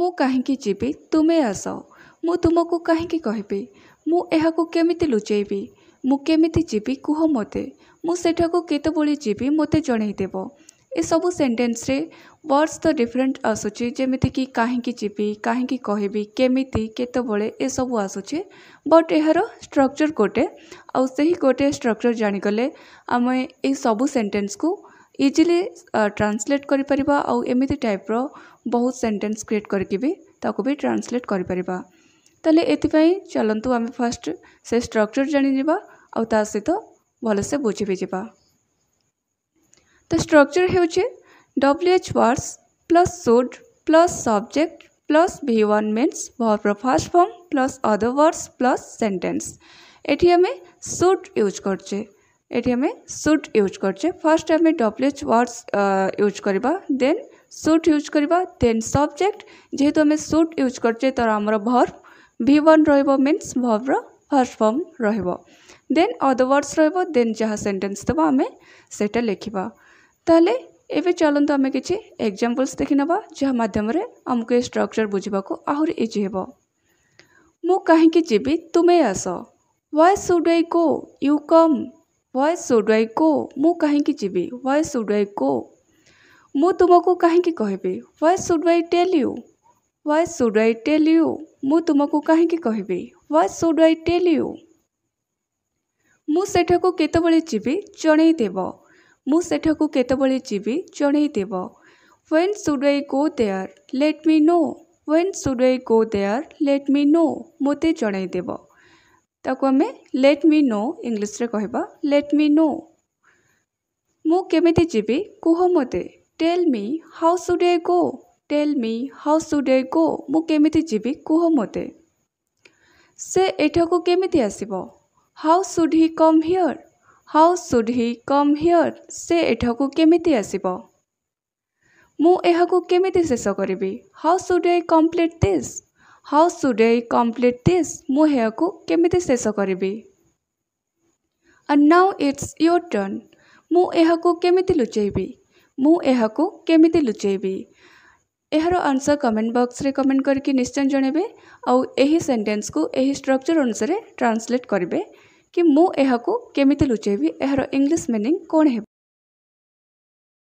ମୁଁ କାହିଁକି ଯିବି ତୁମେ ଆସ ମୁଁ ତୁମକୁ କାହିଁକି କହିବି ମୁଁ ଏହାକୁ କେମିତି ଲୁଚେଇବି ମୁଁ କେମିତି ଯିବି କୁହ ମୋତେ ମୁଁ ସେଠାକୁ କେତେବେଳେ ଯିବି ମୋତେ ଜଣାଇଦେବ ଏସବୁ ସେଣ୍ଟେନ୍ସରେ ୱାର୍ଡ଼ସ୍ ତ ଡିଫରେଣ୍ଟ ଆସୁଛି ଯେମିତିକି କାହିଁକି ଯିବି କାହିଁକି କହିବି କେମିତି କେତେବେଳେ ଏସବୁ ଆସୁଛି ବଟ୍ ଏହାର ଷ୍ଟ୍ରକ୍ଚର୍ ଗୋଟେ ଆଉ ସେହି ଗୋଟେ ଷ୍ଟ୍ରକ୍ଚର୍ ଜାଣିଗଲେ ଆମେ ଏଇ ସବୁ ସେଣ୍ଟେନ୍ସକୁ ଇଜିଲି ଟ୍ରାନ୍ସଲେଟ୍ କରିପାରିବା ଆଉ ଏମିତି ଟାଇପ୍ର ବହୁତ ସେଣ୍ଟେନ୍ସ କ୍ରିଏଟ୍ କରିକି ବି ତାକୁ ବି ଟ୍ରାନ୍ସଲେଟ୍ କରିପାରିବା ତା'ହେଲେ ଏଥିପାଇଁ ଚାଲନ୍ତୁ ଆମେ ଫାର୍ଷ୍ଟ ସେ ଷ୍ଟ୍ରକ୍ଚର୍ ଜାଣିଯିବା ଆଉ ତା ସହିତ ଭଲସେ ବୁଝି ବି ଯିବା ତ ଷ୍ଟ୍ରକ୍ଚର୍ ହେଉଛି W H words plus should plus subject plus V one means ଭର୍ଭର first form plus other words plus sentence ଏଠି ଆମେ ସୁଡ୍ ୟୁଜ୍ କରୁଛେ এটি আমি সুট ইউজ করছে ফার্স্ট আমি ডবলেজ ওয়ার্ডস ইউজ করা দেন সুট ইউজ করা দেন সবজেক্ট যেহেতু আমি সুট ইউজ করছে তার আমার ভর্ব ভি ওয়ান রহব মিন্স ভর্বর ফার্স্ট ফর্ম রহব দেন অদর ওয়ার্ডস রহব দেন যা সেন্টেন্স দেব আমি সেটা লিখবা তাহলে এবে চলন্তু আমি কিছু এক্সাম্পলস দেখি নেবা যা মাধ্যমে আমাকে স্ট্রকচর বুঝবাকু আহুরি ইজি হব মু কাহিকি যিবি তুমি আস why should I go you come why should I को मु कहीं जीवि वाय सुडुआई को मु तुमको कहीं कह why should I tell you why should I tell you मु तुमको कहीं कहबि वाय सुडुआई टेल यू मुठाक केत जनईदेव मुठाक केत जनईदेव when should I go there let me know when should I go there let me know मत जनईदेव ତାକୁ ଆମେ ଲେଟ୍ ମି ନୋ ଇଂଲିଶରେ କହିବା ଲେଟ୍ ମି ନୋ ମୁଁ କେମିତି ଯିବି କୁହ ମୋତେ tell me how should A go tell me how should ଏ ଗୋ ମୁଁ କେମିତି ଯିବି କୁହ ମୋତେ ସେ ଏଠାକୁ କେମିତି ଆସିବ how should he come here how should he come here ସେ ଏଠାକୁ କେମିତି ଆସିବ ମୁଁ ଏହାକୁ କେମିତି ଶେଷ କରିବି how should I complete this how should I complete this मुको केमी शेष करी नाउ इट्स योर टर्न मुमी लुचेबी केमी लुचेबी यार आंसर कमेंट बॉक्स रे कमेंट करके निश्चय जनवे आई सेंटेन्स कुछ स्ट्रक्चर अनुसार ट्रांसलेट करेंगे कि मुझे केमी लुचेबी यार इंग्लीश मिनिंग कौन है